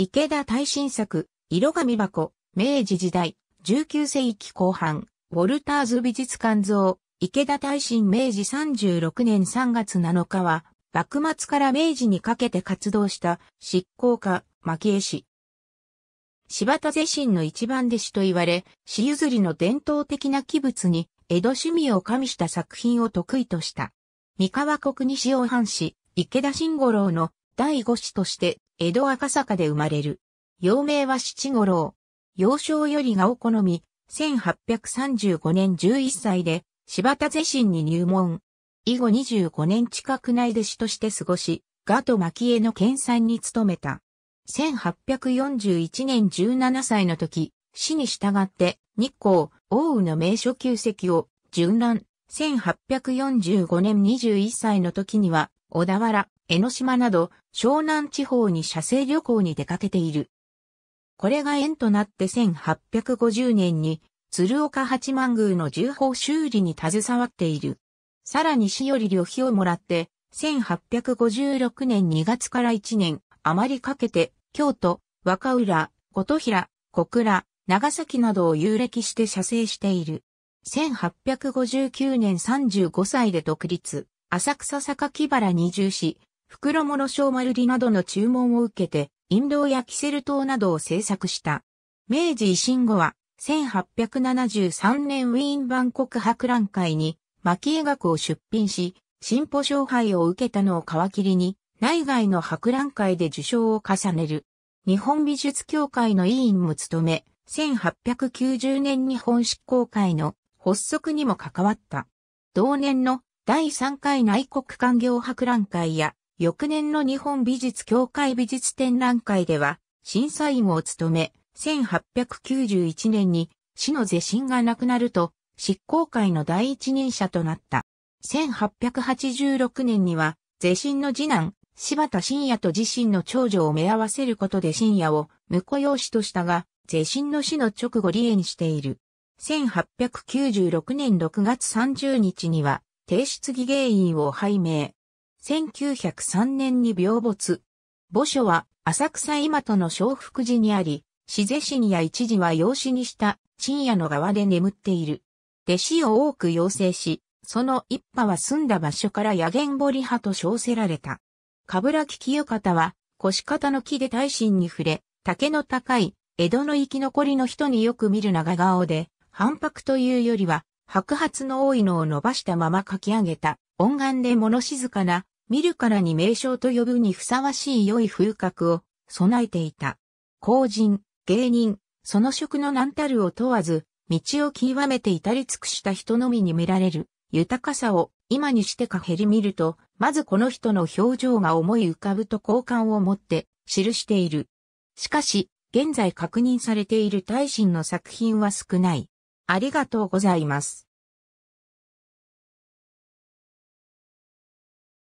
池田大新作、色紙箱、明治時代、19世紀後半、ウォルターズ美術館像、池田大新明治36年3月7日は、幕末から明治にかけて活動した執行家、牧江氏。柴田世神の一番弟子と言われ、死譲りの伝統的な器物に、江戸趣味を加味した作品を得意とした。三河国西大藩士、池田慎五郎の第五子として江戸赤坂で生まれる。幼名は七五郎。幼少よりがお好み、1835年11歳で柴田税信に入門。以後25年近く内弟子として過ごし、ガと牧絵の研鑽に努めた。1841年17歳の時、死に従って日光、王宇の名所旧跡を巡覧。1845年21歳の時には小田原、江ノ島など湘南地方に写生旅行に出かけている。これが縁となって1850年に鶴岡八幡宮の重宝修理に携わっている。さらに市より旅費をもらって、1856年2月から1年余りかけて、京都、若浦、琴平、小倉、長崎などを遊歴して写生している。1859年35歳で独立。浅草榊原に移住し、袋物小丸りなどの注文を受けて、飲料やキセル糖などを製作した。明治維新後は、1873年ウィーン万国博覧会に、蒔絵学を出品し、進歩勝敗を受けたのを皮切りに、内外の博覧会で受賞を重ねる。日本美術協会の委員も務め、1890年日本執行会の発足にも関わった。同年の第3回内国官業博覧会や、翌年の日本美術協会美術展覧会では、審査員を務め、1891年に死の是神が亡くなると、執行会の第一人者となった。1886年には、是神の次男、柴田信也と自身の長女を目合わせることで信也を婿養子としたが、是神の死の直後離縁している。1896年6月30日には、提出義芸因を拝命。1903年に病没。墓所は浅草今との昇福寺にあり、志世神や一時は養子にした深夜の側で眠っている。弟子を多く養成し、その一派は住んだ場所から野源堀派と称せられた。かぶらき清方は、腰方の木で大震に触れ、竹の高い、江戸の生き残りの人によく見る長顔で、反白というよりは、白髪の多いのを伸ばしたまま書き上げた、恩眼で物静かな、見るからに名称と呼ぶにふさわしい良い風格を備えていた。公人、芸人、その職の何たるを問わず、道を極めて至り尽くした人のみに見られる、豊かさを今にしてか減り見ると、まずこの人の表情が思い浮かぶと好感を持って記している。しかし、現在確認されている大臣の作品は少ない。ありがとうございます。